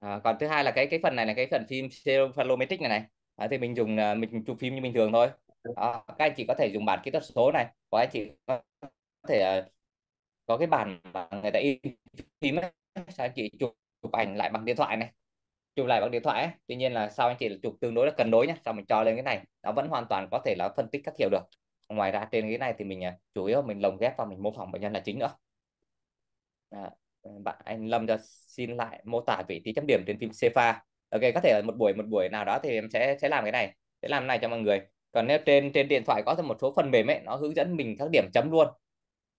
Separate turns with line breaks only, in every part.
à, còn thứ hai là cái cái phần này là cái phần phim cephalometric này này à, thì mình dùng ờ, mình chụp phim như bình thường thôi à, các anh chị có thể dùng bản kỹ thuật số này có anh chị có thể có cái bản mà người ta in phim ấy, sao anh chị chụp, chụp ảnh lại bằng điện thoại này chụp lại bằng điện thoại ấy. tuy nhiên là sau anh chị chụp tương đối là cân đối nhé sau mình cho lên cái này nó vẫn hoàn toàn có thể là phân tích các kiểu được ngoài ra trên cái này thì mình chủ yếu mình lồng ghép và mình mô phỏng bệnh nhân là chính nữa à bạn anh Lâm cho xin lại mô tả vị trí chấm điểm trên phim CFA, ok có thể là một buổi một buổi nào đó thì em sẽ sẽ làm cái này sẽ làm cái này cho mọi người còn nếu trên trên điện thoại có thêm một số phần mềm ấy nó hướng dẫn mình các điểm chấm luôn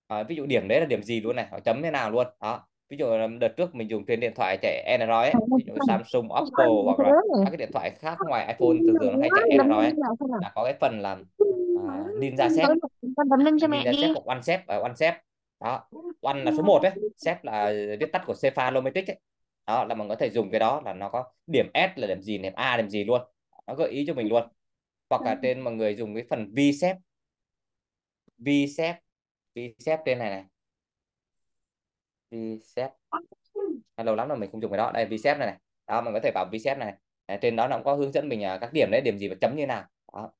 à, ví dụ điểm đấy là điểm gì luôn này nó chấm thế nào luôn đó ví dụ ờ, đợt trước mình dùng trên điện thoại chạy Android ấy, ví dụ Samsung, Oppo hoặc là các cái điện thoại khác ngoài iPhone thường thường nó hay chạy Android ấy. là có cái phần làm uh, Ninja Set Ninja Set hoặc OneSet ở ờ, OneSet đó one là số 1 đấy set là viết tắt của cephalometric ấy. đó là mình có thể dùng cái đó là nó có điểm s là điểm gì điểm a điểm gì luôn nó gợi ý cho mình luôn hoặc cả ừ. trên mọi người dùng cái phần vsep vsep vsep trên này này vsep lâu lắm rồi mình không dùng cái đó đây vsep này này đó mình có thể vào vsep này, này. trên đó nó cũng có hướng dẫn mình à, các điểm đấy điểm gì và chấm như nào đó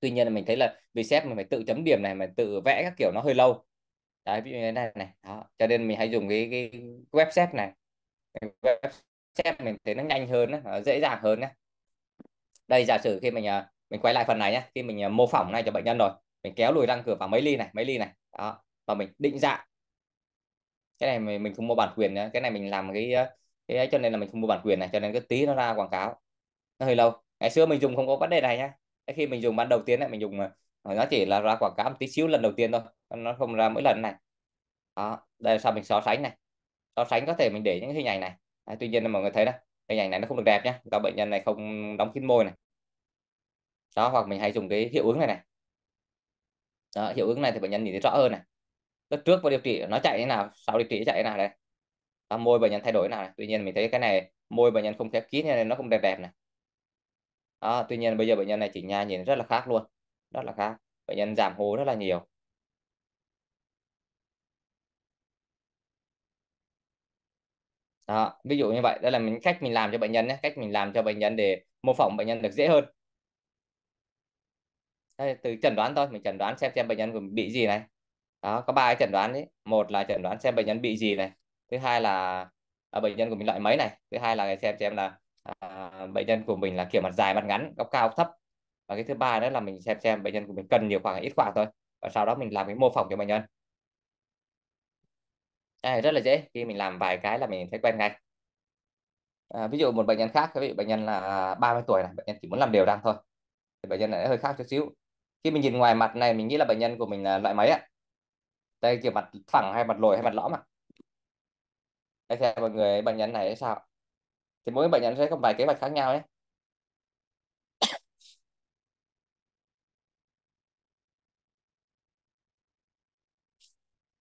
tuy nhiên là mình thấy là vì sếp mình phải tự chấm điểm này mình tự vẽ các kiểu nó hơi lâu đấy ví dụ như đây này đó cho nên mình hãy dùng cái, cái website này website mình thấy nó nhanh hơn nó dễ dàng hơn nhé đây giả sử khi mình à, mình quay lại phần này nhé khi mình à, mô phỏng này cho bệnh nhân rồi mình kéo lùi răng cửa vào mấy ly này mấy ly này đó và mình định dạng cái này mình, mình không mua bản quyền nữa cái này mình làm cái à, cái ấy cho nên là mình không mua bản quyền này cho nên cái tí nó ra quảng cáo nó hơi lâu ngày xưa mình dùng không có vấn đề này nhá khi mình dùng ban đầu tiên này mình dùng nó chỉ là ra quảng cáo một tí xíu lần đầu tiên thôi nó không ra mỗi lần này đó đây là sao mình so sánh này so sánh có thể mình để những hình ảnh này đấy, tuy nhiên là mọi người thấy đó hình ảnh này nó không được đẹp nhá do bệnh nhân này không đóng kín môi này đó hoặc mình hay dùng cái hiệu ứng này này đó, hiệu ứng này thì bệnh nhân nhìn thấy rõ hơn này lúc trước và điều trị nó chạy thế nào sau điều trị chạy thế nào đây đó, môi bệnh nhân thay đổi nào này. tuy nhiên mình thấy cái này môi bệnh nhân không khép kín nên nó không đẹp đẹp này đó, tuy nhiên bây giờ bệnh nhân này chỉnh nha nhìn rất là khác luôn rất là khác bệnh nhân giảm hố rất là nhiều đó, ví dụ như vậy đây là mình cách mình làm cho bệnh nhân nhé cách mình làm cho bệnh nhân để mô phỏng bệnh nhân được dễ hơn đây, từ chẩn đoán thôi mình chẩn đoán xem xem bệnh nhân bị gì này đó có ba cái chẩn đoán đấy một là chẩn đoán xem bệnh nhân bị gì này thứ hai là à, bệnh nhân của mình loại mấy này thứ hai là xem xem là à, bệnh nhân của mình là kiểu mặt dài mặt ngắn góc cao góc thấp và cái thứ ba đó là mình xem xem bệnh nhân của mình cần nhiều khoảng hay ít khoảng thôi và sau đó mình làm cái mô phỏng cho bệnh nhân à, rất là dễ khi mình làm vài cái là mình thấy quen ngay à, ví dụ một bệnh nhân khác ví dụ bệnh nhân là 30 tuổi này bệnh nhân chỉ muốn làm đều đặn thôi thì bệnh nhân này hơi khác chút xíu khi mình nhìn ngoài mặt này mình nghĩ là bệnh nhân của mình là loại mấy ạ đây kiểu mặt phẳng hay mặt lồi hay mặt lõm ạ đây xem mọi người bệnh nhân này sao thì mỗi bệnh nhân sẽ có vài kế hoạch khác nhau nhé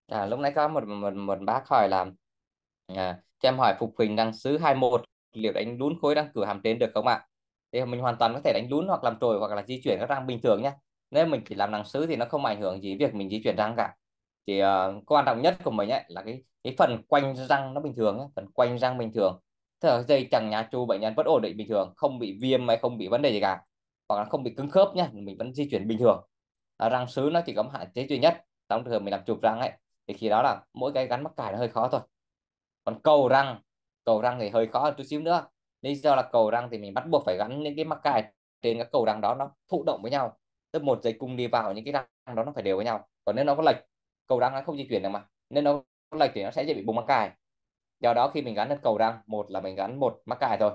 à, lúc nãy có một một một bác hỏi là à, cho em hỏi phục hình đằng xứ 21 liệu đánh lún khối răng cửa hàm trên được không ạ thì mình hoàn toàn có thể đánh lún hoặc làm trồi hoặc là di chuyển các răng bình thường nhé nếu mình chỉ làm đằng sứ thì nó không ảnh hưởng gì việc mình di chuyển răng cả thì uh, quan trọng nhất của mình ấy là cái cái phần quanh răng nó bình thường ấy, phần quanh răng bình thường thở dây chẳng nhà chu bệnh nhân vẫn ổn định bình thường không bị viêm hay không bị vấn đề gì cả hoặc là không bị cứng khớp nhé mình vẫn di chuyển bình thường à, răng sứ nó chỉ có một hạn chế duy nhất trong trường hợp mình làm chụp răng ấy thì khi đó là mỗi cái gắn mắc cài nó hơi khó thôi còn cầu răng cầu răng thì hơi khó chút xíu nữa lý do là cầu răng thì mình bắt buộc phải gắn những cái mắc cài trên các cầu răng đó nó thụ động với nhau tức một dây cung đi vào những cái răng đó nó phải đều với nhau còn nếu nó có lệch cầu răng nó không di chuyển được mà nên nó có lệch thì nó sẽ dễ bị bùng mắc cài do đó khi mình gắn lên cầu răng một là mình gắn một mắc cài thôi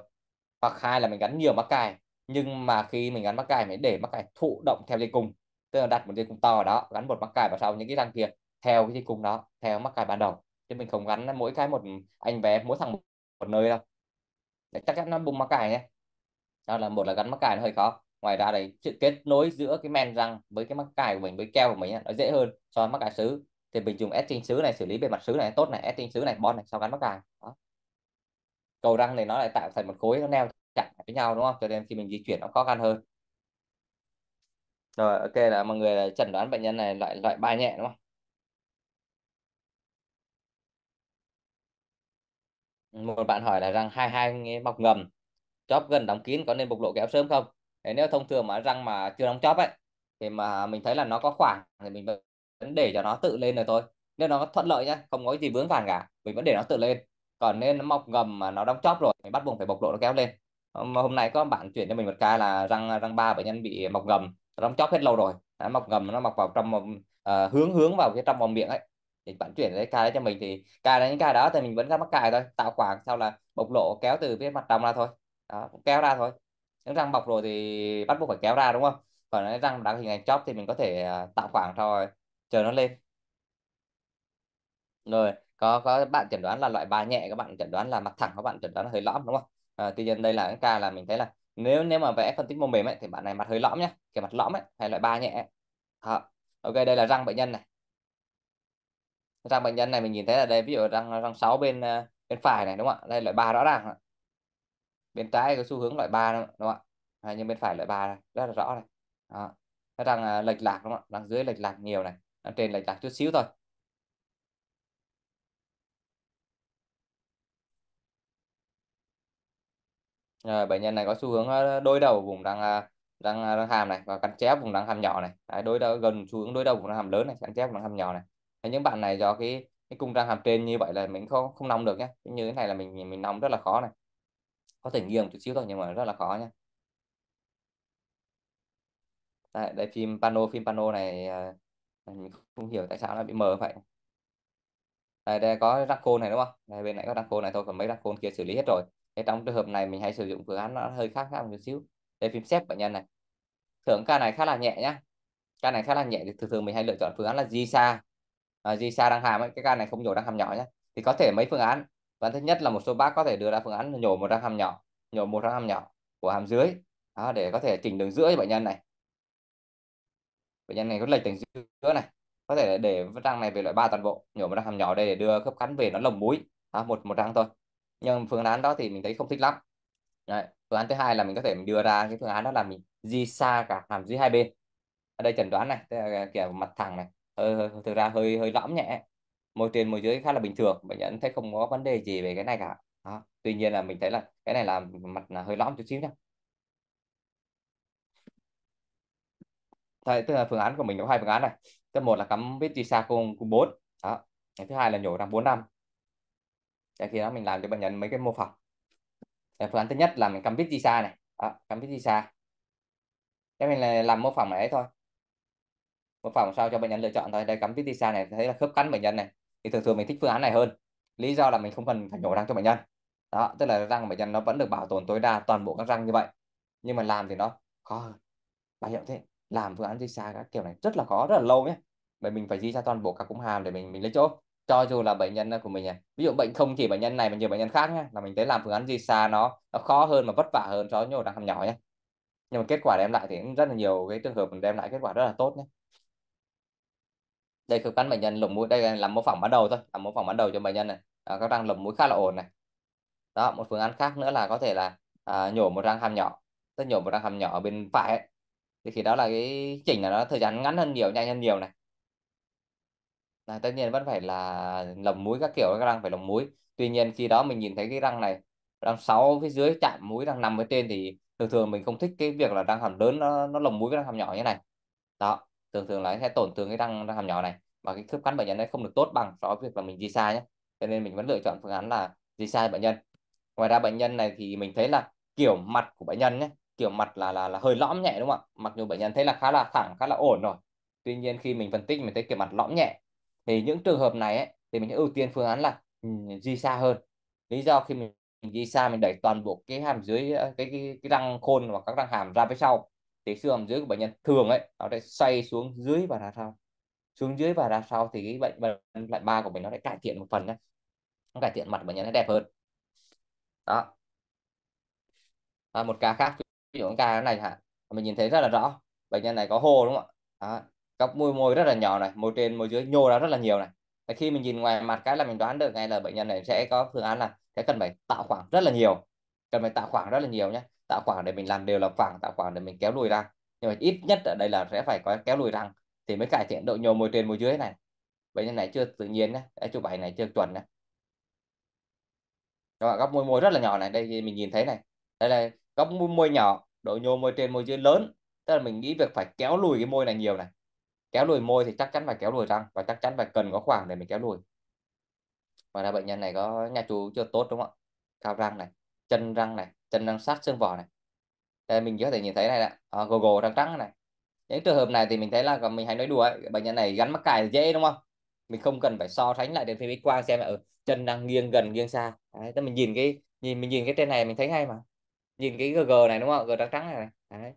hoặc hai là mình gắn nhiều mắc cài nhưng mà khi mình gắn mắc cài mình để mắc cài thụ động theo dây cung tức là đặt một dây cung to vào đó gắn một mắc cài vào sau những cái răng kia theo cái cung đó theo mắc cài ban đầu chứ mình không gắn mỗi cái một anh vé mỗi thằng một, một nơi đâu để chắc chắn nó bung mắc cài nhé đó là một là gắn mắc cài nó hơi khó ngoài ra đấy sự kết nối giữa cái men răng với cái mắc cài của mình với keo của mình nó dễ hơn so với mắc cài sứ thì mình dùng ép sứ này xử lý bề mặt sứ này tốt này ép sứ này bon này sau gắn mắc cài đó. cầu răng này nó lại tạo thành một khối nó neo chặt với nhau đúng không cho nên khi mình di chuyển nó khó khăn hơn rồi ok là mọi người là chẩn đoán bệnh nhân này loại loại ba nhẹ đúng không một bạn hỏi là răng hai hai mọc ngầm chóp gần đóng kín có nên bộc lộ kéo sớm không thế nếu thông thường mà răng mà chưa đóng chóp ấy thì mà mình thấy là nó có khoảng thì mình vẫn để cho nó tự lên rồi thôi nếu nó thuận lợi nhá không có gì vướng vàng cả mình vẫn để nó tự lên còn nên nó mọc ngầm mà nó đóng chóp rồi thì bắt buộc phải bộc lộ nó kéo lên mà hôm nay có bạn chuyển cho mình một ca là răng răng ba bệnh nhân bị mọc ngầm đóng chóp hết lâu rồi nó mọc ngầm nó mọc vào trong uh, hướng hướng vào cái trong vòng miệng ấy thì bạn chuyển cái cài đấy cho mình thì cài ra những cài đó thì mình vẫn cắt mắc cài thôi tạo khoảng sau là bộc lộ kéo từ phía mặt trong ra thôi đó, cũng kéo ra thôi những răng bọc rồi thì bắt buộc phải kéo ra đúng không còn cái răng đã hình thành chóp thì mình có thể à, tạo khoảng rồi chờ nó lên rồi có có bạn chẩn đoán là loại ba nhẹ các bạn chẩn đoán là mặt thẳng các bạn chẩn đoán là hơi lõm đúng không à, tuy nhiên đây là cái ca là mình thấy là nếu nếu mà vẽ phân tích mô mềm ấy, thì bạn này mặt hơi lõm nhá kiểu mặt lõm ấy hay loại ba nhẹ ấy. À, ok đây là răng bệnh nhân này răng bệnh nhân này mình nhìn thấy là đây ví dụ răng răng 6 bên ờ, bên phải này đúng không ạ đây loại ba rõ ràng ạ bên trái có xu hướng loại ba đúng không ạ à, nhưng bên phải loại ba này rất là rõ này đó. răng ờ, lệch lạc đúng không ạ răng dưới lệch lạc nhiều này răng trên lệch lạc chút xíu thôi Rồi, ờ, bệnh nhân này có xu hướng đối đầu vùng răng răng răng hàm này và cắn chép vùng răng hàm nhỏ này đấy, đối đầu gần xu hướng đối đầu vùng răng hàm lớn này cắn chép vùng răng hàm nhỏ này những bạn này do cái cái cung răng hàm trên như vậy là mình không không nong được nhé như thế này là mình mình nong rất là khó này có thể nghiêng chút xíu thôi nhưng mà rất là khó nhé đây, đây phim pano phim pano này à, mình không hiểu tại sao nó bị mờ vậy đây, đây có rắc khôn này đúng không đây, bên này có rắc khôn này thôi còn mấy rắc khôn kia xử lý hết rồi thế trong trường hợp này mình hay sử dụng phương án nó hơi khác khác một chút xíu đây phim xếp bệnh nhân này thưởng ca này khá là nhẹ nhá ca này khá là nhẹ thì thường thường mình hay lựa chọn phương án là di xa uh, ờ, Gisa đang hàm ấy, cái can này không nhổ đang hàm nhỏ nhé thì có thể mấy phương án và vâng, thứ nhất là một số bác có thể đưa ra phương án nhổ một răng hàm nhỏ nhổ một răng hàm nhỏ của hàm dưới đó, để có thể chỉnh đường giữa cho bệnh nhân này bệnh nhân này có lệch đường giữa này có thể để răng này về loại ba toàn bộ nhổ một răng hàm nhỏ đây để đưa khớp cắn về nó lồng mũi, đó, một một răng thôi nhưng phương án đó thì mình thấy không thích lắm Đấy. phương án thứ hai là mình có thể mình đưa ra cái phương án đó là mình di xa cả hàm dưới hai bên ở đây chẩn đoán này à, kiểu mặt thẳng này hơi, ờ, hơi ờ, ờ, thực ra hơi hơi lõm nhẹ môi trên môi dưới khá là bình thường bệnh nhân thấy không có vấn đề gì về cái này cả đó. tuy nhiên là mình thấy là cái này là mặt là hơi lõm chút xíu nhá Đấy, tức là phương án của mình có hai phương án này thứ một là cắm vết chi xa cùng cùng bốn đó cái thứ hai là nhổ ra bốn năm để khi đó mình làm cho bệnh nhân mấy cái mô phỏng phương án thứ nhất là mình cắm vít di xa này đó, cắm vít di xa cái mình là làm mô phỏng này thôi một phòng sao cho bệnh nhân lựa chọn thôi đây cắm xa này thấy là khớp cắn bệnh nhân này thì thường thường mình thích phương án này hơn lý do là mình không cần phải nhổ răng cho bệnh nhân đó tức là răng của bệnh nhân nó vẫn được bảo tồn tối đa toàn bộ các răng như vậy nhưng mà làm thì nó khó hơn bảo hiểm thế làm phương án di xa các kiểu này rất là khó rất là lâu nhé bởi mình phải di ra toàn bộ các cung hàm để mình mình lấy chỗ cho dù là bệnh nhân của mình này ví dụ bệnh không chỉ bệnh nhân này mà nhiều bệnh nhân khác nhé là mình thấy làm phương án di xa nó nó khó hơn mà vất vả hơn so với nhổ răng hàm nhỏ nhé nhưng mà kết quả đem lại thì rất là nhiều cái trường hợp đem lại kết quả rất là tốt nhé đây khớp cắn bệnh nhân lồng mũi đây là mô phỏng ban đầu thôi là mô phỏng ban đầu cho bệnh nhân này à, các răng lồng mũi khá là ổn này đó một phương án khác nữa là có thể là à, nhổ một răng hàm nhỏ tức nhổ một răng hàm nhỏ ở bên phải thì khi đó là cái chỉnh là nó thời gian ngắn hơn nhiều nhanh hơn nhiều này à, tất nhiên vẫn phải là lồng mũi các kiểu các răng phải lồng mũi tuy nhiên khi đó mình nhìn thấy cái răng này răng sáu phía dưới chạm mũi răng 5 ở trên thì thường thường mình không thích cái việc là răng hàm lớn nó nó lồng mũi với răng hàm nhỏ như này đó thường thường là sẽ tổn thương cái răng răng hàm nhỏ này và cái khớp cắn bệnh nhân ấy không được tốt bằng so với việc là mình di sai nhé cho nên mình vẫn lựa chọn phương án là di sai bệnh nhân ngoài ra bệnh nhân này thì mình thấy là kiểu mặt của bệnh nhân nhé kiểu mặt là là là hơi lõm nhẹ đúng không ạ mặc dù bệnh nhân thấy là khá là thẳng khá là ổn rồi tuy nhiên khi mình phân tích mình thấy kiểu mặt lõm nhẹ thì những trường hợp này ấy, thì mình ưu tiên phương án là ừ, di xa hơn lý do khi mình di xa mình đẩy toàn bộ cái hàm dưới ờ, cái cái, cái răng khôn hoặc các răng hàm ra phía sau thì xương hàm dưới của bệnh nhân thường ấy nó sẽ xoay xuống dưới và ra sau xuống dưới và ra sau thì cái bệnh bệnh loại ba của mình nó lại cải thiện một phần nhé nó cải thiện mặt bệnh nhân nó đẹp hơn đó à, một ca khác ví dụ ca này hả mình nhìn thấy rất là rõ bệnh nhân này có hô đúng không ạ à, môi môi rất là nhỏ này môi trên môi dưới nhô ra rất là nhiều này và khi mình nhìn ngoài mặt cái là mình đoán được ngay là bệnh nhân này sẽ có phương án là sẽ cần phải tạo khoảng rất là nhiều cần phải tạo khoảng rất là nhiều nhé tạo khoảng để mình làm đều là phẳng tạo khoảng để mình kéo lùi ra, nhưng mà ít nhất ở đây là sẽ phải có kéo lùi răng thì mới cải thiện độ nhồi môi trên môi dưới này bệnh nhân này chưa tự nhiên nhé chụp ảnh này chưa chuẩn nhé các bạn góc môi môi rất là nhỏ này đây mình nhìn thấy này đây là góc môi môi nhỏ độ nhô môi trên môi dưới lớn tức là mình nghĩ việc phải kéo lùi cái môi này nhiều này kéo lùi môi thì chắc chắn phải kéo lùi răng và chắc chắn phải cần có khoảng để mình kéo lùi và là bệnh nhân này có nhà chú chưa tốt đúng không ạ cao răng này chân răng này chân răng sát xương vỏ này đây mình có thể nhìn thấy này là gồ gồ răng trắng này những trường hợp này thì mình thấy là mình hay nói đùa ấy, bệnh nhân này gắn mắc cài dễ đúng không mình không cần phải so sánh lại đến phim x quang xem là ở ừ, chân đang nghiêng gần nghiêng xa đấy, mình nhìn cái nhìn mình nhìn cái trên này mình thấy ngay mà nhìn cái gg này đúng không g trắng trắng này, này. Đấy.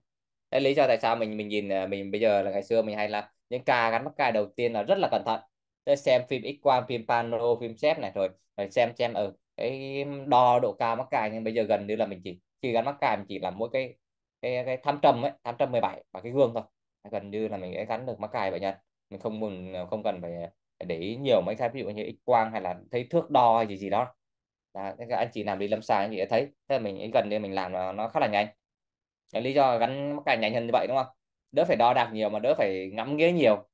đấy lý do tại sao mình mình nhìn à, mình bây giờ là ngày xưa mình hay là những ca gắn mắc cài đầu tiên là rất là cẩn thận để xem phim x quang phim pano phim xếp này rồi rồi xem xem ở ừ, cái đo độ cao mắc cài nhưng bây giờ gần như là mình chỉ khi gắn mắc cài mình chỉ làm mỗi cái cái cái thăm trầm ấy thăm trầm 17 và cái gương thôi gần như là mình sẽ gắn được mắc cài vậy nhân mình không mình không cần phải để ý nhiều máy cái ví dụ như x quang hay là thấy thước đo hay gì gì đó là các anh chị làm đi lâm sàng anh chị thấy thế là mình gần đây mình làm là nó khá là nhanh cái lý do gắn mắc cài nhanh hơn như vậy đúng không đỡ phải đo đạc nhiều mà đỡ phải ngắm nghĩa nhiều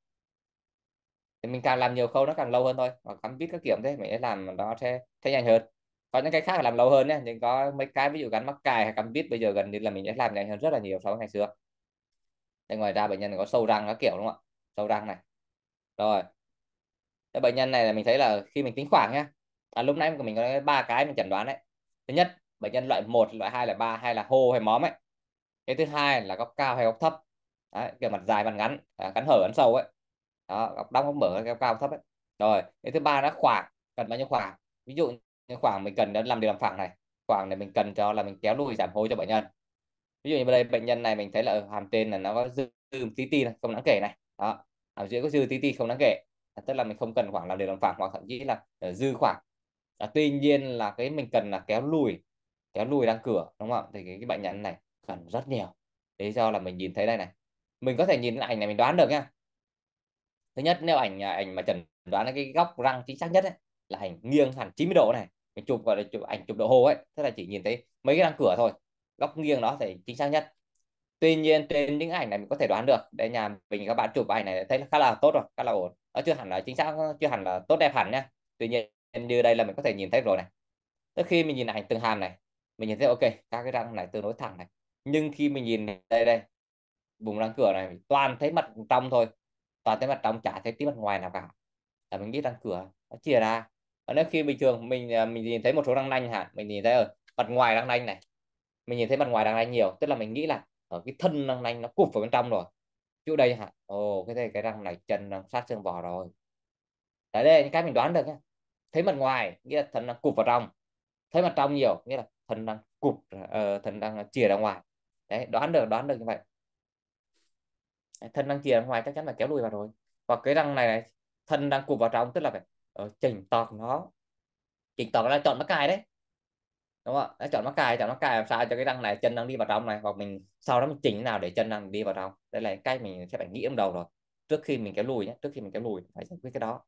thì mình càng làm nhiều khâu nó càng lâu hơn thôi và cắm vít các kiểm thế mình sẽ làm nó sẽ sẽ nhanh hơn có những cái khác làm lâu hơn nhé nhưng có mấy cái ví dụ gắn mắc cài hay cắm vít bây giờ gần như là mình sẽ làm nhanh hơn rất là nhiều so với ngày xưa Thế ngoài ra bệnh nhân có sâu răng các kiểu đúng không ạ sâu răng này rồi cái bệnh nhân này là mình thấy là khi mình tính khoảng nhá à, lúc nãy mình có ba cái mình chẩn đoán đấy thứ nhất bệnh nhân loại 1, loại 2, loại 3 hay là hô hay móm ấy cái thứ hai là góc cao hay góc thấp đấy, kiểu mặt dài mặt ngắn à, cắn hở ấn sâu ấy đó, góc đóng góc mở góc cao thấp ấy rồi cái thứ ba là khoảng cần bao nhiêu khoảng ví dụ như khoảng mình cần làm điều làm phẳng này khoảng này mình cần cho là mình kéo lùi giảm hô cho bệnh nhân ví dụ như đây bệnh nhân này mình thấy là ở ừ, hàm trên là nó có dư, dư tí ti này không đáng kể này đó hàm dưới có dư tí ti không đáng kể à, tức là mình không cần khoảng là đều làm phẳng hoặc thậm chí là ờ, dư khoảng à, tuy nhiên là cái mình cần là kéo lùi kéo lùi đang cửa đúng không thì cái, cái bệnh nhân này cần rất nhiều lý do là mình nhìn thấy đây này mình có thể nhìn ảnh này mình đoán được nha thứ nhất nếu ảnh à, ảnh mà trần đoán cái góc răng chính xác nhất ấy, là ảnh nghiêng hẳn 90 độ này mình chụp gọi là chụp ảnh chụp độ hồ ấy tức là chỉ nhìn thấy mấy cái răng cửa thôi góc nghiêng nó sẽ chính xác nhất tuy nhiên trên những ảnh này mình có thể đoán được Đây nhà mình các bạn chụp ảnh này thấy khá là tốt rồi khá là ổn nó chưa hẳn là chính xác chưa hẳn là tốt đẹp hẳn nhé. tuy nhiên như đây là mình có thể nhìn thấy rồi này tức khi mình nhìn ảnh từng hàm này mình nhìn thấy ok các cái răng này tương đối thẳng này nhưng khi mình nhìn đây đây vùng răng cửa này toàn thấy mặt trong thôi toàn thấy mặt trong chả thấy tí mặt ngoài nào cả là mình biết răng cửa nó chia ra và nếu khi bình thường mình à, mình nhìn thấy một số răng nanh hả mình nhìn thấy ở mặt ngoài răng nanh này mình nhìn thấy mặt ngoài đang nanh nhiều tức là mình nghĩ là ở ờ, cái thân đang nanh nó cụp vào bên trong rồi chỗ đây hả ồ cái thế cái răng này chân đang sát xương vỏ rồi đấy đây những cái mình đoán được nhá thấy mặt ngoài nghĩa là thân đang cụp vào trong thấy mặt trong nhiều nghĩa là thân đang cụp uh, ờ, thần đang chìa ra ngoài đấy đoán được đoán được như vậy thân đang chìa ra ngoài chắc chắn là kéo lùi vào rồi và cái răng này này thân đang cụp vào trong tức là phải uh, chỉnh tọt nó chỉnh tọt là chọn mắc cài đấy đúng không ạ chọn mắc cài chọn mắc cài làm sao cho cái răng này chân đang đi vào trong này hoặc mình sau đó mình chỉnh nào để chân đang đi vào trong đây là cách mình sẽ phải nghĩ trong đầu rồi trước khi mình kéo lùi nhé trước khi mình kéo lùi phải giải quyết cái đó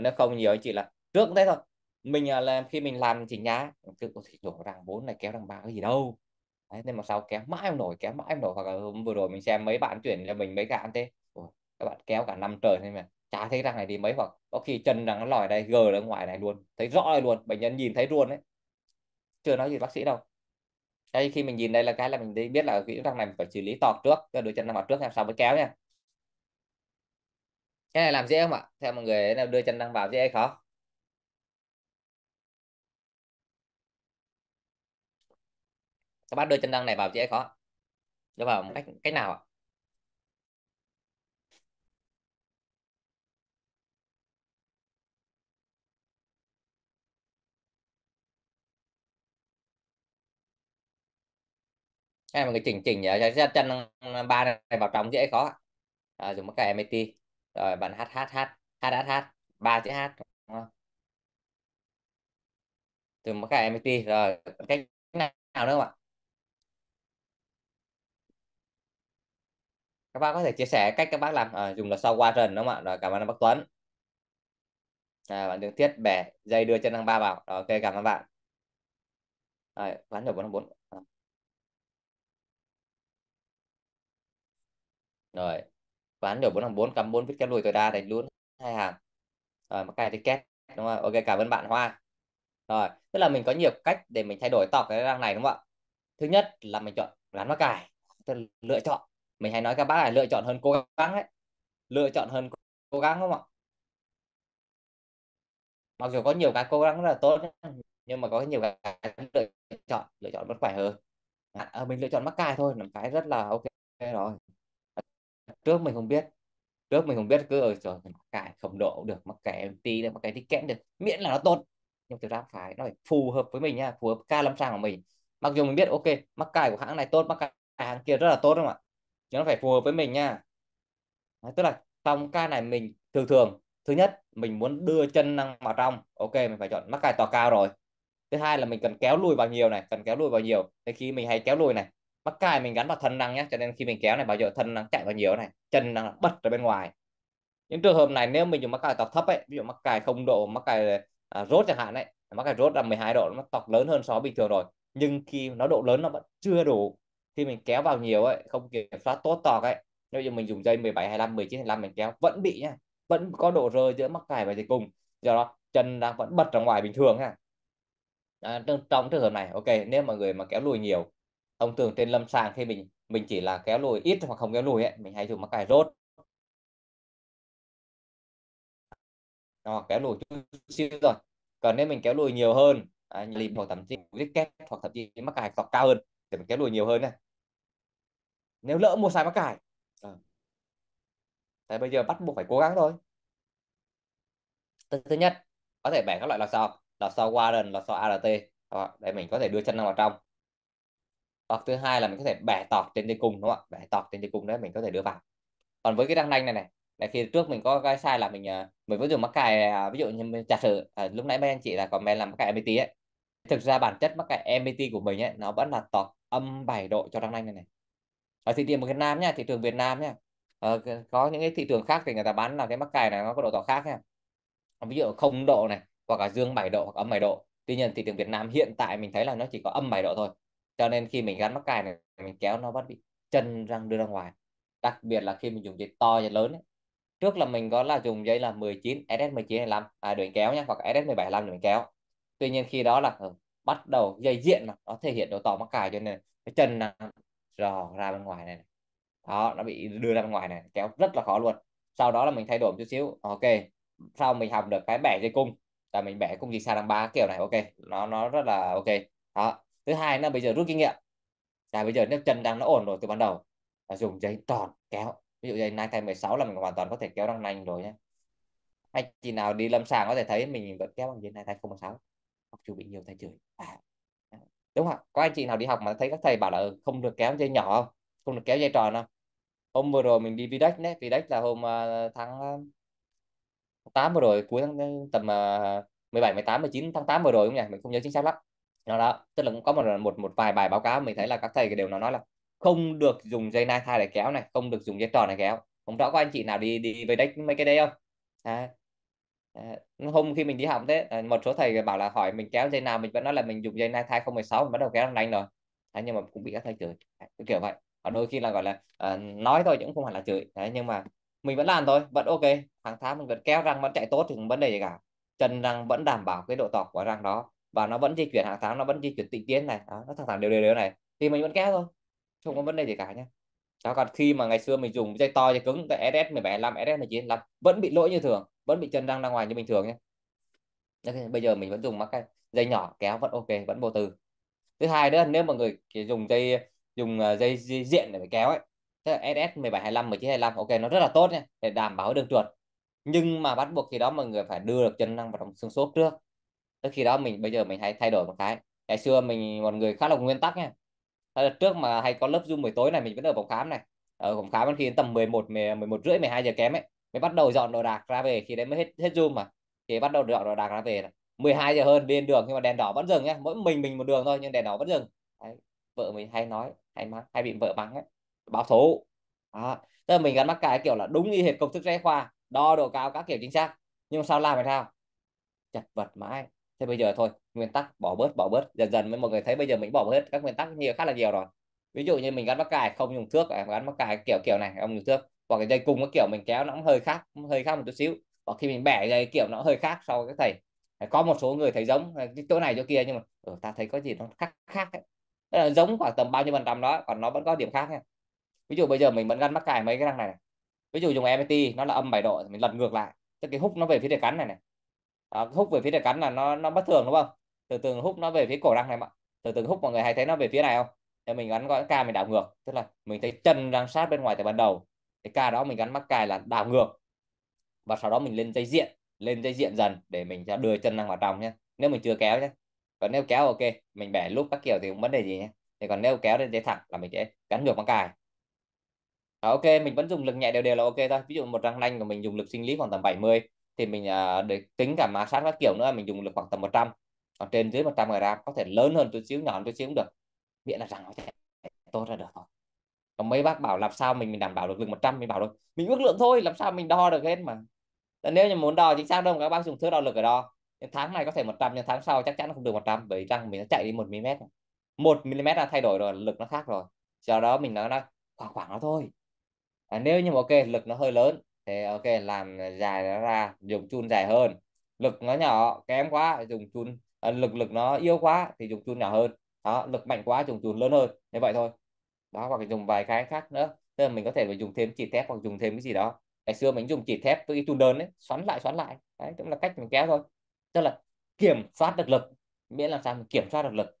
nếu không nhiều anh chị là trước cũng thế thôi mình à, là khi mình làm chỉnh nhá tự có thể đổ răng bốn này kéo răng ba cái gì đâu Đấy, nên mà sau kéo mãi không nổi kéo mãi không nổi hoặc là hôm vừa rồi mình xem mấy bạn chuyển cho mình mấy cái ăn thế các bạn kéo cả năm trời nên mà chả thấy răng này đi mấy hoặc có khi chân răng nó lòi đây gờ ra ngoài này luôn thấy rõ luôn bệnh nhân nhìn thấy luôn đấy chưa nói gì bác sĩ đâu đây khi mình nhìn đây là cái là mình đi biết là cái răng này phải xử lý tọt trước cái đuôi chân đang mặt trước làm sao mới kéo nha cái này làm dễ không ạ theo mọi người nào đưa chân đang vào dễ hay khó các bác đưa chân răng này vào dễ hay khó đưa vào cách cách nào ạ em cái chỉnh chỉnh ở cái chân ba này vào trong dễ khó à, dùng một cái MIT rồi bạn hát hát hát hát hát hát ba chữ hát từ một cái MIT rồi cách nào nữa không ạ các bác có thể chia sẻ cách các bác làm à, dùng là sau qua trần đúng không ạ rồi cảm ơn bác Tuấn à, bạn đường thiết bẻ dây đưa chân thang ba vào rồi, ok cảm ơn bạn rồi, bán được bốn bốn rồi ván đổi bốn hàng bốn cầm bốn vít kép lùi tối đa đánh luôn hai hàng rồi một cái thì kết đúng không ok cảm ơn bạn hoa rồi tức là mình có nhiều cách để mình thay đổi tọc cái răng này đúng không ạ thứ nhất là mình chọn gắn mắc cài tức lựa chọn mình hay nói các bác là lựa chọn hơn cố gắng đấy lựa chọn hơn cố gắng không ạ mặc dù có nhiều cái cố gắng rất là tốt nhưng mà có nhiều cái lựa chọn lựa chọn vẫn khỏe hơn à, mình lựa chọn mắc cài thôi là cái rất là ok rồi trước mình không biết trước mình không biết cứ ở rồi mắc cải khổng độ được mắc cải MT được mắc cải đi kẽm được miễn là nó tốt nhưng thực ra phải nó phải phù hợp với mình nha phù hợp ca lâm sàng của mình mặc dù mình biết ok mắc cài của hãng này tốt mắc cài hàng kia rất là tốt đúng không ạ nhưng nó phải phù hợp với mình nha Đấy, tức là trong ca này mình thường thường thứ nhất mình muốn đưa chân năng vào trong ok mình phải chọn mắc cài to cao rồi thứ hai là mình cần kéo lùi vào nhiều này cần kéo lùi vào nhiều thế khi mình hay kéo lùi này mắc cài mình gắn vào thân năng nhé cho nên khi mình kéo này bao giờ thân năng chạy vào nhiều này chân đang bật ra bên ngoài những trường hợp này nếu mình dùng mắc cài tọc thấp ấy ví dụ mắc cài không độ mắc cài à, rốt chẳng hạn ấy, mắc cài rốt là 12 độ nó tọc lớn hơn so với bình thường rồi nhưng khi nó độ lớn nó vẫn chưa đủ khi mình kéo vào nhiều ấy không kiểm soát tốt tọc ấy nếu như mình dùng dây 17 25 19 25 mình kéo vẫn bị nha, vẫn có độ rơi giữa mắc cài và dây cùng do đó chân đang vẫn bật ra ngoài bình thường ha à, trong, trong trường hợp này ok nếu mà người mà kéo lùi nhiều ông tưởng trên lâm sàng khi mình mình chỉ là kéo lùi ít hoặc không kéo lùi ấy, mình hay dùng mắc cài rốt hoặc ờ, kéo lùi chút xíu rồi còn nếu mình kéo lùi nhiều hơn à, lìm hoặc thậm chí viết kép hoặc thậm chí mắc cài cọc cao hơn để mình kéo lùi nhiều hơn này nếu lỡ mua sai mắc cài à. Ờ. Thế bây giờ bắt buộc phải cố gắng thôi thứ, thứ nhất có thể bẻ các loại lò xo lò xo Warren lò xo ART ờ, để mình có thể đưa chân vào trong hoặc ờ, thứ hai là mình có thể bẻ tọt trên dây cung đúng không ạ bẻ tọt trên dây cung đấy mình có thể đưa vào còn với cái răng nanh này này là khi trước mình có cái sai là mình ờ, mình vẫn dùng mắc cài à, ví dụ như giả sử à, lúc nãy mấy anh chị là comment làm mắc cài MBT ấy thực ra bản chất mắc cài MBT của mình ấy nó vẫn là tọt âm 7 độ cho răng nanh này này ở thị trường Việt Nam nha thị trường Việt Nam nha ờ, có những cái thị trường khác thì người ta bán là cái mắc cài này nó có độ tọt khác nha ví dụ không độ này hoặc là dương 7 độ hoặc âm 7 độ tuy nhiên thị trường Việt Nam hiện tại mình thấy là nó chỉ có âm 7 độ thôi cho nên khi mình gắn mắc cài này mình kéo nó bắt bị chân răng đưa ra ngoài đặc biệt là khi mình dùng dây to và lớn ấy. trước là mình có là dùng dây là 19 SS 19 25 à để mình kéo nhé hoặc SS 17 25 để mình kéo tuy nhiên khi đó là ừ, bắt đầu dây diện mà nó thể hiện độ to mắc cài cho nên cái chân nó rò ra bên ngoài này, này đó nó bị đưa ra bên ngoài này kéo rất là khó luôn sau đó là mình thay đổi một chút xíu ok sau mình học được cái bẻ dây cung là mình bẻ cung gì xa đang ba kiểu này ok nó nó rất là ok đó thứ hai là bây giờ rút kinh nghiệm là bây giờ nếu chân đang nó ổn rồi từ ban đầu là dùng giấy tròn kéo ví dụ giấy nai tay 16 là mình hoàn toàn có thể kéo răng nành rồi nhé anh chị nào đi lâm sàng có thể thấy mình vẫn kéo bằng giấy nai tay 06 hoặc chưa bị nhiều thay chửi à. đúng không có anh chị nào đi học mà thấy các thầy bảo là ừ, không được kéo dây nhỏ không không được kéo dây tròn không hôm vừa rồi mình đi Videx đấy Videx là hôm uh, tháng 8 ờ, vừa rồi cuối tháng tầm uh, 17 18 19 tháng 8 vừa rồi đúng không nhỉ mình không nhớ chính xác lắm nó đó tức là cũng có một một một vài bài báo cáo mình thấy là các thầy đều nó nói là không được dùng dây nai thai để kéo này không được dùng dây tròn để kéo không rõ có anh chị nào đi đi về đấy mấy cái đấy không à, à, hôm khi mình đi học thế à, một số thầy bảo là hỏi mình kéo dây nào mình vẫn nói là mình dùng dây nai thai 016 mình bắt đầu kéo đánh rồi à, nhưng mà cũng bị các thầy chửi à, kiểu vậy và đôi khi là gọi là à, nói thôi chứ cũng không hẳn là chửi đấy, nhưng mà mình vẫn làm thôi vẫn ok hàng tháng mình vẫn kéo răng vẫn chạy tốt thì không vấn đề gì cả chân răng vẫn đảm bảo cái độ tọc của răng đó và nó vẫn di chuyển hàng tháng nó vẫn di chuyển tịnh tiến này đó, nó thẳng thẳng đều đều đều này thì mình vẫn kéo thôi không có vấn đề gì cả nhé đó còn khi mà ngày xưa mình dùng dây to dây cứng tại SS 17 5 SS 19 là vẫn bị lỗi như thường vẫn bị chân răng ra ngoài như bình thường nhé okay, bây giờ mình vẫn dùng mắc cái dây nhỏ kéo vẫn ok vẫn vô tư thứ hai nữa nếu mọi người dùng dây dùng à, dây, dây diện để kéo ấy tức là SS 17 25 19 25 ok nó rất là tốt nhé để đảm bảo đường trượt nhưng mà bắt buộc thì đó mọi người phải đưa được chân răng vào trong xương sốt trước tức khi đó mình bây giờ mình hay thay đổi một cái ngày xưa mình một người khá là nguyên tắc nha Thời trước mà hay có lớp zoom buổi tối này mình vẫn ở phòng khám này ở phòng khám khi đến tầm 11 11 rưỡi 12 giờ kém ấy mới bắt đầu dọn đồ đạc ra về khi đấy mới hết hết zoom mà thì bắt đầu dọn đồ đạc ra về này. 12 giờ hơn bên đường nhưng mà đèn đỏ vẫn dừng nhá mỗi mình mình một đường thôi nhưng đèn đỏ vẫn dừng đấy. vợ mình hay nói hay mắng hay bị vợ mắng ấy báo thú đó. tức là mình gắn mắc cái kiểu là đúng y hệt công thức rẽ khoa đo độ cao các kiểu chính xác nhưng mà sao làm thì sao chặt vật mãi thế bây giờ thôi nguyên tắc bỏ bớt bỏ bớt dần dần mới mọi người thấy bây giờ mình bỏ hết các nguyên tắc nhiều khá là nhiều rồi ví dụ như mình gắn mắc cài không dùng thước gắn à, mắc cài kiểu kiểu này không dùng thước hoặc cái dây cung cái kiểu mình kéo nó cũng hơi khác hơi khác một chút xíu hoặc khi mình bẻ dây kiểu nó hơi khác so với cái thầy có một số người thấy giống à, chỗ này chỗ kia nhưng mà ừ, ta thấy có gì nó khác khác ấy. là giống khoảng tầm bao nhiêu phần trăm đó còn nó vẫn có điểm khác nha ví dụ bây giờ mình vẫn gắn mắc cài mấy cái răng này, này ví dụ dùng MIT nó là âm 7 độ mình lật ngược lại tức cái húc nó về phía để cắn này này à, húc về phía để cắn là nó nó bất thường đúng không từ từ hút nó về phía cổ răng này bạn từ từ hút mọi người hay thấy nó về phía này không thì mình gắn gọi ca mình đảo ngược tức là mình thấy chân đang sát bên ngoài từ ban đầu cái ca đó mình gắn mắc cài là đảo ngược và sau đó mình lên dây diện lên dây diện dần để mình cho đưa chân năng vào trong nhé nếu mình chưa kéo nhé còn nếu kéo ok mình bẻ lúc các kiểu thì cũng vấn đề gì nhé thì còn nếu kéo lên dây thẳng là mình sẽ gắn ngược mắc cài đó, ok mình vẫn dùng lực nhẹ đều đều là ok thôi ví dụ một răng nanh của mình dùng lực sinh lý khoảng tầm 70 thì mình uh, để tính cả ma sát các kiểu nữa mình dùng được khoảng tầm 100 còn trên dưới 100 ra có thể lớn hơn chút xíu nhỏ hơn chút xíu cũng được miễn là rằng nó sẽ tốt ra được thôi còn mấy bác bảo làm sao mình mình đảm bảo được lượng 100 mình bảo được mình ước lượng thôi làm sao mình đo được hết mà nếu như muốn đo chính xác đâu các bác dùng thước đo lực ở đo nhưng tháng này có thể 100 nhưng tháng sau chắc chắn không được 100 bởi rằng mình nó chạy đi 1 mm 1 mm là thay đổi rồi lực nó khác rồi do đó mình nói là khoảng khoảng nó thôi à, nếu như ok lực nó hơi lớn thế ok làm dài nó ra dùng chun dài hơn lực nó nhỏ kém quá dùng chun à, lực lực nó yếu quá thì dùng chun nhỏ hơn đó lực mạnh quá dùng chun lớn hơn như vậy thôi đó hoặc là dùng vài cái khác nữa tức là mình có thể phải dùng thêm chỉ thép hoặc dùng thêm cái gì đó ngày xưa mình dùng chỉ thép với cái chun đơn ấy xoắn lại xoắn lại đấy cũng là cách mình kéo thôi tức là kiểm soát được lực miễn làm sao mình kiểm soát được lực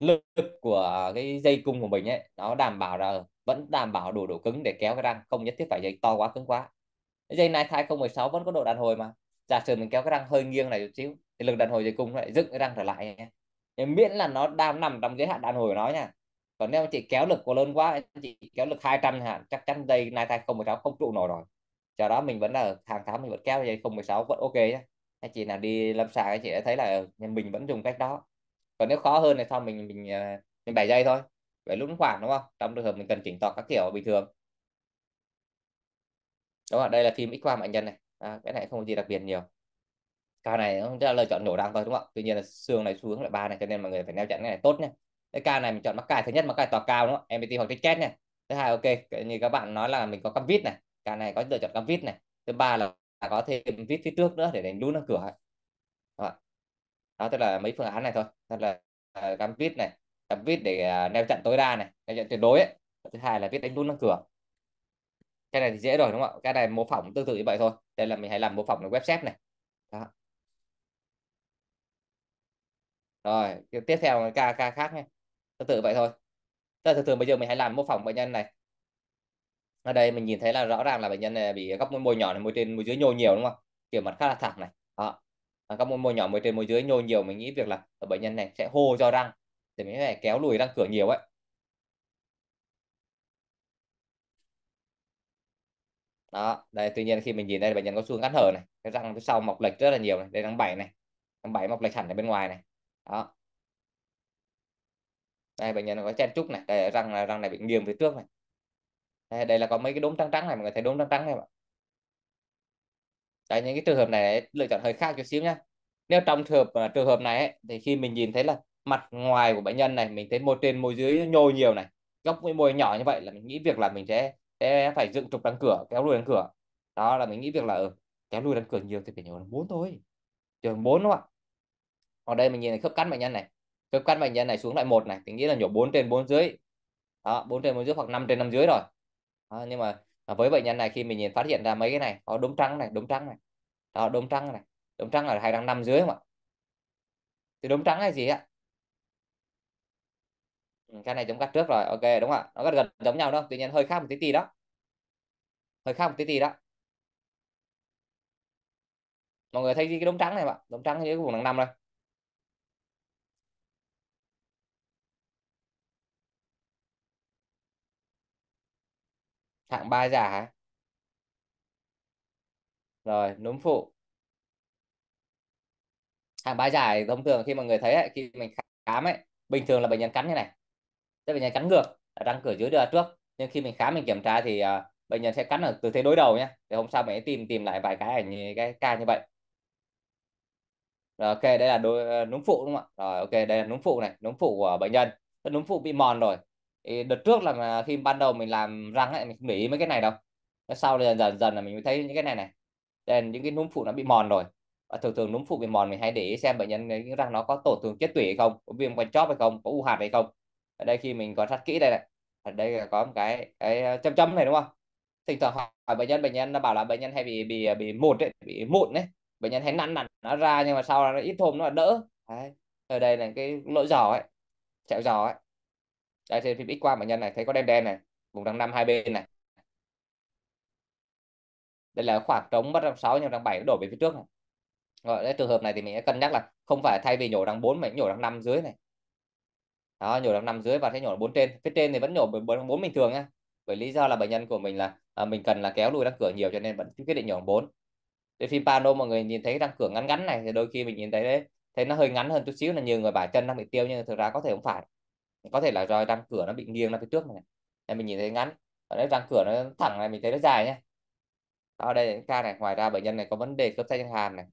lực của cái dây cung của mình ấy nó đảm bảo là vẫn đảm bảo đủ độ cứng để kéo cái răng không nhất thiết phải dây to quá cứng quá dây này 016 vẫn có độ đàn hồi mà giả sử mình kéo cái răng hơi nghiêng này chút xíu thì lực đàn hồi dây cung lại dựng cái răng trở lại nha. miễn là nó đang nằm trong giới hạn đàn hồi của nó nha còn nếu chị kéo lực của lớn quá chị kéo lực 200 hạn chắc chắn dây này 016 không trụ nổi rồi cho đó mình vẫn là hàng tháng mình vẫn kéo dây 016 vẫn ok nhé anh chị nào đi lâm sàng anh chị sẽ thấy là ờ, mình vẫn dùng cách đó còn nếu khó hơn thì thôi mình mình ờ, mình bẻ dây thôi bẻ lúc khoảng đúng không trong trường hợp mình cần chỉnh tọt các kiểu bình thường đúng không đây là phim x quang bệnh nhân này à, cái này không có gì đặc biệt nhiều ca này nó ra lời chọn nổ đáng thôi đúng không tuy nhiên là xương này xuống lại ba này cho nên mọi người phải neo chặn cái này tốt nha cái ca này mình chọn mắc cài thứ nhất mắc cài tòa cao đúng không MPT hoặc chết này thứ hai ok như các bạn nói là mình có cam vít này ca này có lựa chọn cam vít này thứ ba là có thêm vít phía trước nữa để đánh nó cửa đó. đó tức là mấy phương án này thôi thật là à, cam vít này cam vít để à, neo chặn tối đa này neo chặn tuyệt đối ấy. thứ hai là vít đánh nó cửa cái này thì dễ rồi đúng không ạ cái này mô phỏng tương tự như vậy thôi đây là mình hãy làm mô phỏng là website này đó. rồi tiếp theo là ca ca khác nhé tương tự vậy thôi tức là thường thường bây giờ mình hãy làm mô phỏng bệnh nhân này ở đây mình nhìn thấy là rõ ràng là bệnh nhân này bị góc môi nhỏ này môi trên môi dưới nhô nhiều đúng không kiểu mặt khá là thẳng này đó các môi môi nhỏ môi trên môi dưới nhô nhiều mình nghĩ việc là ở bệnh nhân này sẽ hô do răng thì mình phải kéo lùi răng cửa nhiều ấy đó đây tuy nhiên khi mình nhìn đây bệnh nhân có xương ngắt hở này cái răng phía sau mọc lệch rất là nhiều này đây răng bảy này răng bảy mọc lệch hẳn ở bên ngoài này đó đây bệnh nhân có chen trúc này đây răng là răng này bị nghiêng phía trước này đây, đây là có mấy cái đốm trắng trắng này mọi người thấy đốm trắng trắng này không đấy những cái trường hợp này ấy, lựa chọn hơi khác chút xíu nhá nếu trong trường hợp à, trường hợp này ấy, thì khi mình nhìn thấy là mặt ngoài của bệnh nhân này mình thấy môi trên môi dưới nhô nhiều này góc mũi môi nhỏ như vậy là mình nghĩ việc là mình sẽ bé phải dựng trục đóng cửa kéo lùi đóng cửa đó là mình nghĩ việc là ừ, kéo lùi đóng cửa nhiều thì phải nhiều là bốn thôi trường bốn đúng không ạ còn đây mình nhìn này khớp cắn bệnh nhân này khớp cắn bệnh nhân này xuống lại một này thì nghĩ là nhỏ bốn trên bốn dưới đó 4 trên bốn dưới hoặc năm trên năm dưới rồi đó, nhưng mà với bệnh nhân này khi mình nhìn phát hiện ra mấy cái này có đốm trắng này đốm trắng này đó đốm trắng này đốm trắng ở hai đang năm dưới không ạ thì đốm trắng là gì ạ Ừ, cái này giống cắt trước rồi ok đúng không ạ nó rất gần giống nhau đâu tuy nhiên hơi khác một tí tí đó hơi khác một tí tí đó mọi người thấy gì cái đống trắng này bạn đống trắng dưới cái vùng tháng năm đây hạng ba giả hả rồi núm phụ hạng ba giả thông thường khi mọi người thấy ấy, khi mình khám ấy bình thường là bệnh nhân cắn như này sẽ bệnh nhân cắn ngược răng cửa dưới trước nhưng khi mình khám mình kiểm tra thì uh, bệnh nhân sẽ cắn ở tư thế đối đầu nhé thì hôm sau mình tìm tìm lại vài cái ảnh như cái ca như vậy rồi, ok đây là đối, ờ, núm phụ đúng không ạ rồi ok đây là núm phụ này núm phụ của bệnh nhân cái núm phụ bị mòn rồi thì đợt trước là khi ban đầu mình làm răng ấy mình không để ý mấy cái này đâu sau dần dần dần là mình mới thấy những cái này này đây những cái núm phụ nó bị mòn rồi và thường thường núm phụ bị mòn mình hay để ý xem bệnh nhân những răng nó có tổn thương chết tủy hay không có viêm quanh chóp hay không có u hạt hay không ở đây khi mình quan sát kỹ đây này ở đây có một cái cái ờ, chấm chấm này đúng không thỉnh thoảng hỏi bệnh nhân bệnh nhân nó bảo là bệnh nhân hay bị bị ờ, bị mụn đấy bị mụn đấy bệnh nhân hay nặn nặn nó ra nhưng mà sau nó ít hôm nó là đỡ đấy. ở đây là cái lỗ giò ấy sẹo giò ấy đây thì phim x qua bệnh nhân này thấy có đen đen này vùng đằng năm hai bên này đây là khoảng trống mất đằng sáu nhưng đằng bảy đổ về phía trước này rồi đấy trường hợp này thì mình sẽ cân nhắc là không phải thay vì nhổ đằng 4 mà nhổ đằng 5 dưới này đó nhổ được năm dưới và sẽ nhổ bốn trên phía trên thì vẫn nhổ bốn bình thường nha bởi lý do là bệnh nhân của mình là à, mình cần là kéo lùi răng cửa nhiều cho nên vẫn quyết định nhổ bốn trên phim pano mọi người nhìn thấy răng cửa ngắn ngắn này thì đôi khi mình nhìn thấy đấy thấy nó hơi ngắn hơn chút xíu là nhiều người bảo chân đang bị tiêu nhưng thực ra có thể không phải có thể là do răng cửa nó bị nghiêng ra phía trước này nên mình nhìn thấy ngắn ở đấy răng cửa nó thẳng này mình thấy nó dài nhé ở đây những ca này ngoài ra bệnh nhân này có vấn đề khớp tay chân hàm này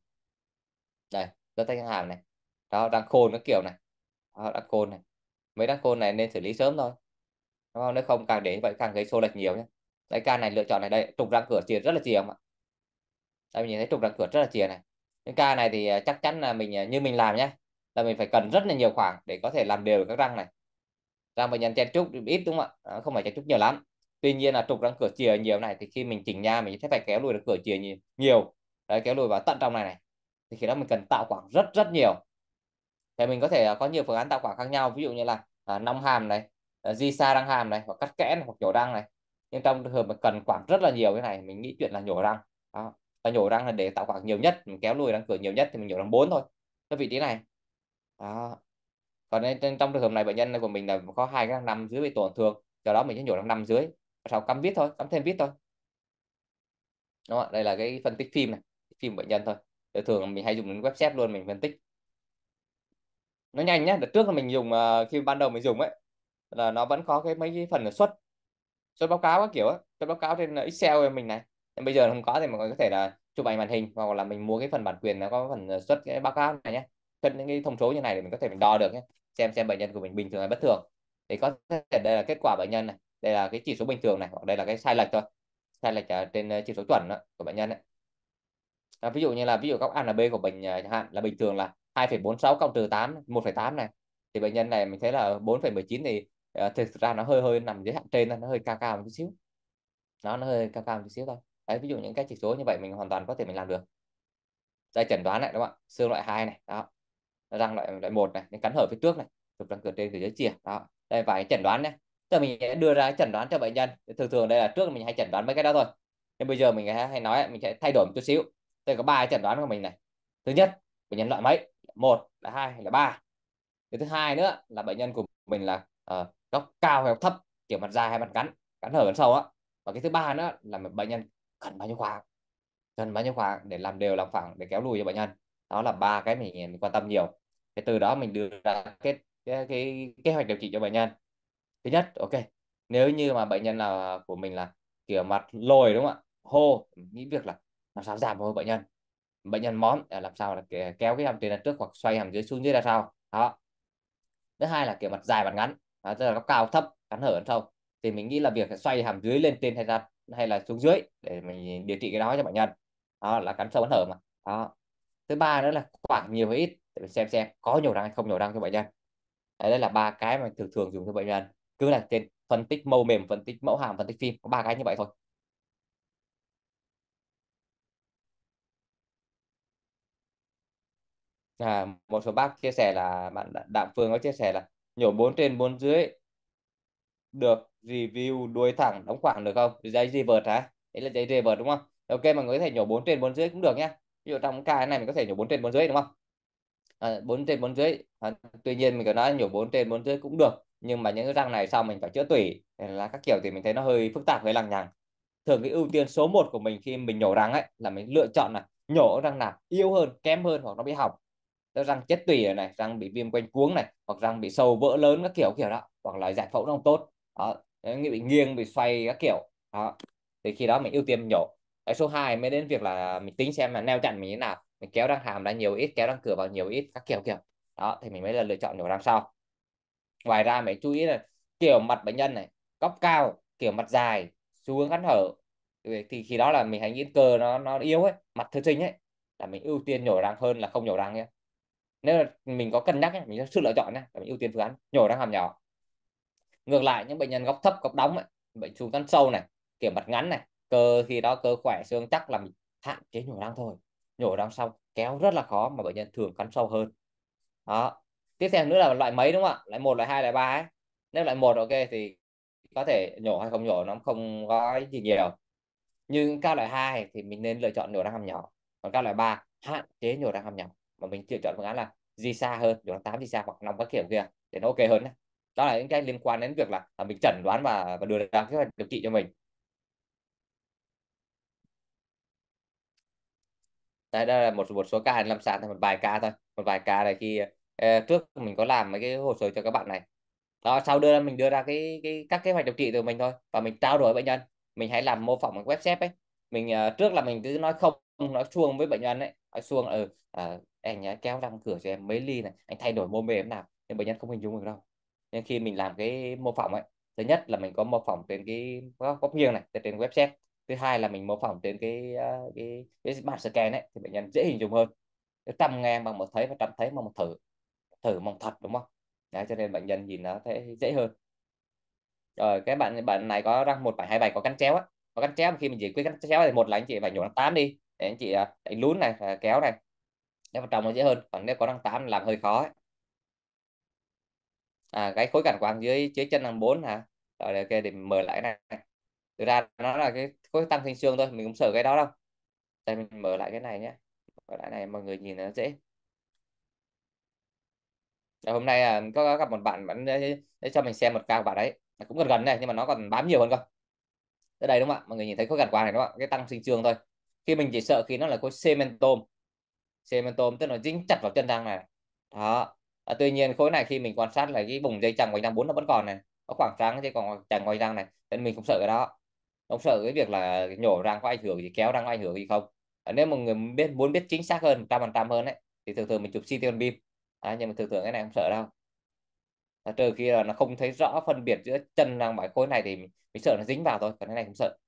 đây khớp tay chân hàm này đó răng khôn nó kiểu này đó, răng khôn này mấy đắc côn này nên xử lý sớm thôi đúng không nếu không càng đến vậy càng gây xô lệch nhiều nhé đấy ca này lựa chọn này đây trục răng cửa chìa rất là chìa mà đây mình nhìn thấy trục răng cửa rất là chìa này những ca này thì à, chắc chắn là mình à, như mình làm nhé là mình phải cần rất là nhiều khoảng để có thể làm đều các răng này răng bệnh nhân chen trúc ít đúng không ạ à, không phải chen trúc nhiều lắm tuy nhiên là trục răng cửa chìa nhiều này thì khi mình chỉnh nha mình sẽ phải kéo lùi được cửa chìa nhiều, nhiều. Đấy, kéo lùi vào tận trong này này thì khi đó mình cần tạo khoảng rất rất nhiều thì mình có thể à, có nhiều phương án tạo quả khác nhau ví dụ như là à, nong hàm này à, di xa răng hàm này hoặc cắt kẽn hoặc nhổ răng này nhưng trong trường hợp mà cần quả rất là nhiều cái này mình nghĩ chuyện là nhổ răng đó. và nhổ răng là để tạo quả nhiều nhất mình kéo lùi răng cửa nhiều nhất thì mình nhổ răng bốn thôi cái vị trí này đó còn nên, trong trường hợp này bệnh nhân của mình là có hai cái răng nằm dưới bị tổn thương do đó mình sẽ nhổ răng nằm dưới sau cắm vít thôi cắm thêm vít thôi đó đây là cái phân tích phim này phim bệnh nhân thôi thường mình hay dùng đến website luôn mình phân tích nó nhanh nhé đợt trước là mình dùng ờ, khi ban đầu mình dùng ấy là nó vẫn có cái mấy cái phần là xuất xuất báo cáo các kiểu ấy. xuất báo cáo trên Excel của mình này nhưng bây giờ không có thì mọi người có thể là chụp ảnh màn hình hoặc là mình mua cái phần bản quyền nó có phần ờ, xuất cái báo cáo này nhé xuất những cái thông số như này để mình có thể mình đo được nhé xem xem bệnh nhân của mình bình thường hay bất thường thì có thể đây là kết quả bệnh nhân này đây là cái chỉ số bình thường này hoặc đây là cái sai lệch thôi sai lệch trên ờ, chỉ số chuẩn đó, của bệnh nhân ấy. À, ví dụ như là ví dụ góc A là B của bệnh hạn là bình thường là 2,46 cộng trừ 8 1,8 này thì bệnh nhân này mình thấy là 4,19 thì ờ, thực ra nó hơi hơi nằm dưới hạn trên nó hơi cao cao một chút xíu nó nó hơi cao cao một chút xíu thôi đấy ví dụ những cái chỉ số như vậy mình hoàn toàn có thể mình làm được đây chẩn đoán này đúng không ạ xương loại 2 này đó răng loại loại một này những cắn hở phía trước này chụp răng cửa trên cửa dưới chìa đó đây vài cái chẩn đoán nhé tức mình sẽ đưa ra chẩn đoán cho bệnh nhân thường thường đây là trước mình hay chẩn đoán mấy cái đó thôi nhưng bây giờ mình hay nói mình sẽ thay đổi một chút xíu đây có ba chẩn đoán của mình này thứ nhất bệnh nhân loại mấy một là hai là ba cái thứ hai nữa là bệnh nhân của mình là uh, góc cao hay góc thấp kiểu mặt dài hay mặt ngắn cắn hở cắn sâu á và cái thứ ba nữa là bệnh nhân cần bao nhiêu khoảng cần bao nhiêu khoảng để làm đều làm phẳng để kéo lùi cho bệnh nhân đó là ba cái mình, mình quan tâm nhiều thì từ đó mình đưa ra cái, cái cái kế hoạch điều trị cho bệnh nhân thứ nhất ok nếu như mà bệnh nhân là của mình là kiểu mặt lồi đúng không ạ hô nghĩ việc là làm sao giảm hô bệnh nhân bệnh nhân món để à, làm sao là kéo cái hàm tiền đằng trước hoặc xoay hàm dưới xuống dưới ra sau đó thứ hai là kiểu mặt dài mặt ngắn đó, tức là góc cao thấp cắn hở hơn sâu thì mình nghĩ là việc xoay hàm dưới lên trên hay ra hay là xuống dưới để mình điều trị cái đó cho bệnh nhân đó là cắn sâu cắn hở mà đó thứ ba nữa là khoảng nhiều hay ít để xem xem có nhiều răng hay không nhiều răng cho bệnh nhân đấy, đây là ba cái mà thường thường dùng cho bệnh nhân cứ là trên phân tích mô mềm phân tích mẫu hàm phân tích phim có ba cái như vậy thôi à, một số bác chia sẻ là bạn Đạm Phương có chia sẻ là nhổ 4 trên 4 dưới được review đuôi thẳng đóng khoảng được không giấy revert hả đấy là giấy revert đúng không ok mọi người có thể nhổ 4 trên 4 dưới cũng được nhá ví dụ trong cái này mình có thể nhổ 4 trên 4 dưới đúng không à, 4 trên 4 dưới à, tuy nhiên mình có nói nhổ 4 trên 4 dưới cũng được nhưng mà những cái răng này sau mình phải chữa tủy là các kiểu thì mình thấy nó hơi phức tạp hơi lằng nhằng thường cái ưu tiên số 1 của mình khi mình nhổ răng ấy là mình lựa chọn là nhổ răng nào yếu hơn kém hơn hoặc nó bị hỏng răng chết tủy này răng bị viêm quanh cuống này hoặc răng bị sâu vỡ lớn các kiểu kiểu đó hoặc là giải phẫu nó không tốt đó như bị nghiêng bị xoay các kiểu đó thì khi đó mình ưu tiên nhổ cái số 2 mới đến việc là mình tính xem là neo chặn mình như nào mình kéo răng hàm ra nhiều ít kéo răng cửa vào nhiều ít các kiểu kiểu đó thì mình mới là lựa chọn nhổ răng sau ngoài ra mình chú ý là kiểu mặt bệnh nhân này góc cao kiểu mặt dài xu hướng hắn hở thì khi đó là mình hành yến cơ nó nó yếu ấy mặt thư sinh ấy là mình ưu tiên nhổ răng hơn là không nhổ răng nhé nếu là mình có cân nhắc ấy, mình sự lựa chọn này mình ưu tiên phương án nhổ răng hàm nhỏ ngược lại những bệnh nhân góc thấp góc đóng ấy, bệnh trùng răng sâu này kiểu mặt ngắn này cơ khi đó cơ khỏe xương chắc là mình hạn chế nhổ răng thôi nhổ răng xong kéo rất là khó mà bệnh nhân thường cắn sâu hơn đó tiếp theo nữa là loại mấy đúng không ạ loại một loại hai loại ba ấy nếu loại một ok thì có thể nhổ hay không nhổ nó không có gì nhiều nhưng cao loại hai thì mình nên lựa chọn nhổ răng hàm nhỏ còn cao loại ba hạn chế nhổ răng hàm nhỏ và mình chọn phương án là di xa hơn điều 8 di xa hoặc năm các kiểm kia để nó ok hơn đó. là những cái liên quan đến việc là, à, mình chẩn đoán và và đưa ra kế hoạch điều trị cho mình đây, đây là một một số ca lâm sàng một vài ca thôi một vài ca này khi eh, ờ, trước mình có làm mấy cái hồ sơ cho các bạn này đó sau đưa mình đưa ra cái, cái các kế hoạch điều trị từ mình thôi và mình trao đổi bệnh nhân mình hãy làm mô phỏng cái website ấy mình uh, trước là mình cứ nói không nói xuông với bệnh nhân ấy nói xuông ở ừ, uh, ờ, anh nhá kéo răng cửa cho em mấy ly này anh thay đổi mô mềm nào nhưng bệnh nhân không hình dung được đâu nên khi mình làm cái mô phỏng ấy thứ nhất là mình có mô phỏng trên cái góc nghiêng này trên website thứ hai là mình mô phỏng trên cái ờ, cái, cái bản scan ấy thì bệnh nhân dễ hình dung hơn trăm nghe bằng một thấy và trăm thấy bằng một thử thử mong thật đúng không Đấy, cho nên bệnh nhân nhìn nó thấy dễ hơn rồi cái bạn bạn này có răng một bảy hai bảy có cắn chéo á có cắn chéo khi mình chỉ quyết cắn chéo thì một là anh chị phải nhổ răng tám đi để anh chị ờ, đánh lún này ờ, kéo này nếu mà trồng nó dễ hơn còn nếu có răng 8 làm hơi khó ấy. à cái khối cản quang dưới dưới chân răng 4 hả rồi ok để mở lại này thực ra nó là cái khối tăng sinh xương thôi mình không sợ cái đó đâu đây mình mở lại cái này nhé mở lại này mọi người nhìn nó dễ Rồi hôm nay à, có gặp một bạn vẫn để, cho mình xem một ca của bạn ấy cũng gần gần này nhưng mà nó còn bám nhiều hơn cơ ở đây đúng không ạ mọi người nhìn thấy khối cản quang này đúng không ạ cái tăng sinh trường thôi khi mình chỉ sợ khi nó là khối cementom cementom tức là dính chặt vào chân răng này đó à, tuy nhiên khối này khi mình quan sát là cái vùng dây chằng quanh răng bốn nó vẫn còn này có khoảng trắng chứ còn chằng quanh răng này nên mình không sợ cái đó không sợ cái việc là nhổ răng có ảnh hưởng gì kéo răng có ảnh hưởng gì không à, nếu mà người biết muốn biết chính xác hơn trăm phần trăm hơn đấy thì thường thường mình chụp CT on BIM, à, nhưng mà thường thường cái này không sợ đâu à, trừ khi là nó không thấy rõ phân biệt giữa chân răng và khối này thì mình, mình sợ nó dính vào thôi còn cái này không sợ